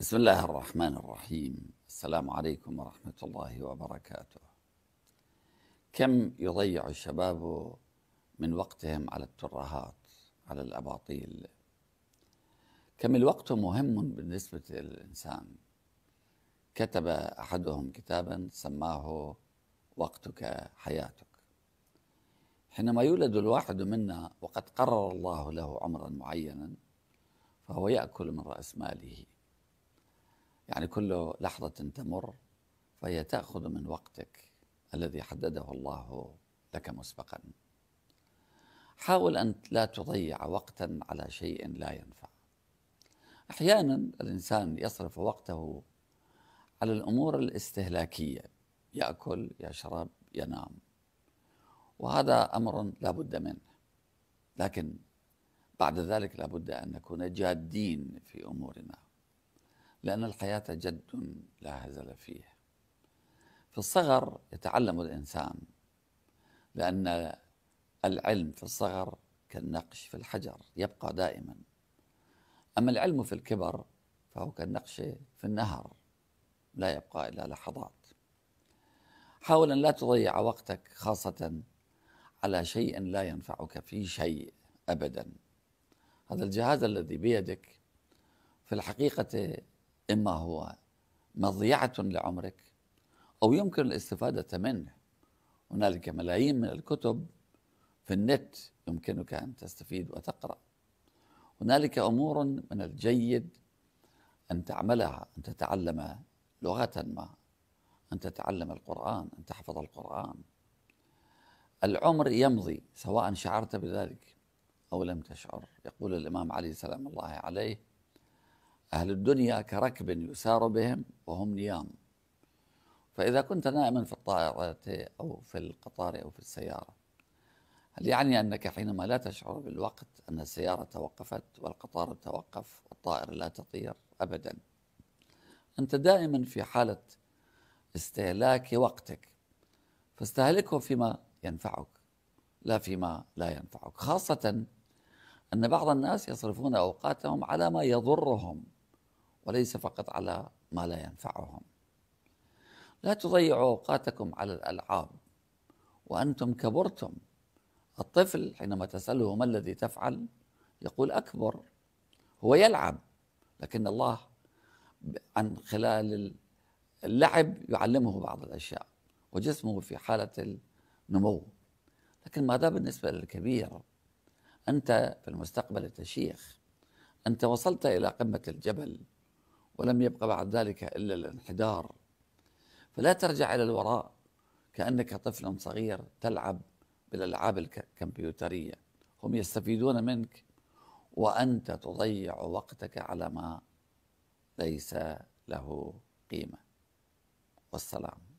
بسم الله الرحمن الرحيم السلام عليكم ورحمة الله وبركاته كم يضيع الشباب من وقتهم على الترهات على الأباطيل كم الوقت مهم بالنسبة للإنسان كتب أحدهم كتابا سماه وقتك حياتك حينما يولد الواحد منا وقد قرر الله له عمرا معينا فهو يأكل من رأس ماله يعني كل لحظة تمر فهي تأخذ من وقتك الذي حدده الله لك مسبقا حاول أن لا تضيع وقتا على شيء لا ينفع أحيانا الإنسان يصرف وقته على الأمور الاستهلاكية يأكل يشرب ينام وهذا أمر لا بد منه لكن بعد ذلك لا بد أن نكون جادين في أمورنا لأن الحياة جد لا هزل فيه في الصغر يتعلم الإنسان لأن العلم في الصغر كالنقش في الحجر يبقى دائما أما العلم في الكبر فهو كالنقش في النهر لا يبقى إلا لحظات حاول أن لا تضيع وقتك خاصة على شيء لا ينفعك في شيء أبدا هذا الجهاز الذي بيدك في الحقيقة إما هو مضيعة لعمرك أو يمكن الاستفادة منه هنالك ملايين من الكتب في النت يمكنك أن تستفيد وتقرأ هنالك أمور من الجيد أن تعملها أن تتعلم لغة ما أن تتعلم القرآن أن تحفظ القرآن العمر يمضي سواء شعرت بذلك أو لم تشعر يقول الإمام علي سلام الله عليه أهل الدنيا كركب يسار بهم وهم نيام فإذا كنت نائما في الطائرة أو في القطار أو في السيارة هل يعني أنك حينما لا تشعر بالوقت أن السيارة توقفت والقطار توقف والطائرة لا تطير أبدا أنت دائما في حالة استهلاك وقتك فاستهلكه فيما ينفعك لا فيما لا ينفعك خاصة أن بعض الناس يصرفون أوقاتهم على ما يضرهم وليس فقط على ما لا ينفعهم لا تضيعوا اوقاتكم على الالعاب وانتم كبرتم الطفل حينما تساله ما الذي تفعل يقول اكبر هو يلعب لكن الله عن خلال اللعب يعلمه بعض الاشياء وجسمه في حاله النمو لكن ماذا بالنسبه للكبير انت في المستقبل تشيخ انت وصلت الى قمه الجبل ولم يبقى بعد ذلك إلا الانحدار فلا ترجع إلى الوراء كأنك طفل صغير تلعب بالألعاب الكمبيوترية هم يستفيدون منك وأنت تضيع وقتك على ما ليس له قيمة والسلام